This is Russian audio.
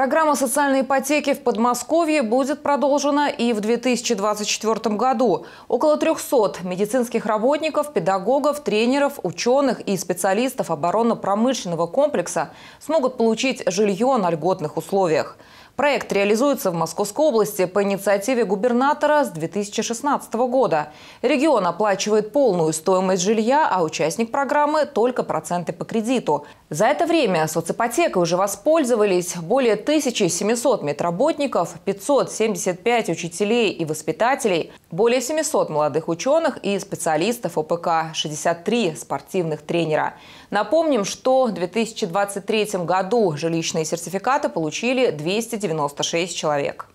Программа социальной ипотеки в Подмосковье будет продолжена и в 2024 году. Около 300 медицинских работников, педагогов, тренеров, ученых и специалистов оборонно-промышленного комплекса смогут получить жилье на льготных условиях. Проект реализуется в Московской области по инициативе губернатора с 2016 года. Регион оплачивает полную стоимость жилья, а участник программы – только проценты по кредиту. За это время соципотекой уже воспользовались более 2700 медработников, 575 учителей и воспитателей, более 700 молодых ученых и специалистов ОПК, 63 спортивных тренера. Напомним, что в 2023 году жилищные сертификаты получили 296 человек.